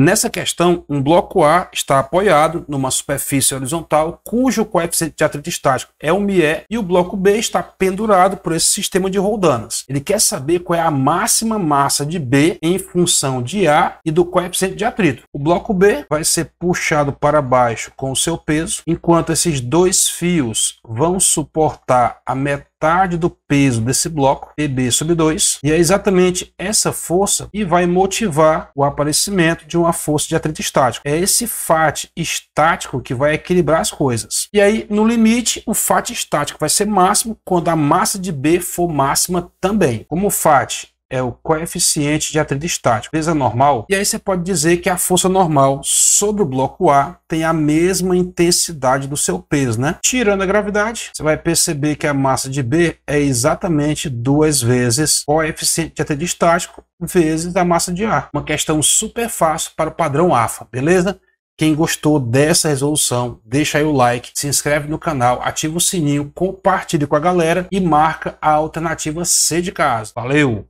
Nessa questão, um bloco A está apoiado numa superfície horizontal cujo coeficiente de atrito estático é o MIE e o bloco B está pendurado por esse sistema de roldanas. Ele quer saber qual é a máxima massa de B em função de A e do coeficiente de atrito. O bloco B vai ser puxado para baixo com o seu peso, enquanto esses dois fios vão suportar a metade metade do peso desse bloco, PB sobre 2, e é exatamente essa força que vai motivar o aparecimento de uma força de atrito estático. É esse FAT estático que vai equilibrar as coisas. E aí, no limite, o FAT estático vai ser máximo quando a massa de B for máxima também. Como o FAT é o coeficiente de atrito estático, beleza normal. E aí você pode dizer que a força normal sobre o bloco A tem a mesma intensidade do seu peso, né? Tirando a gravidade, você vai perceber que a massa de B é exatamente duas vezes o coeficiente de atrito estático vezes a massa de A. Uma questão super fácil para o padrão AFA, beleza? Quem gostou dessa resolução, deixa aí o like, se inscreve no canal, ativa o sininho, compartilha com a galera e marca a alternativa C de casa. Valeu!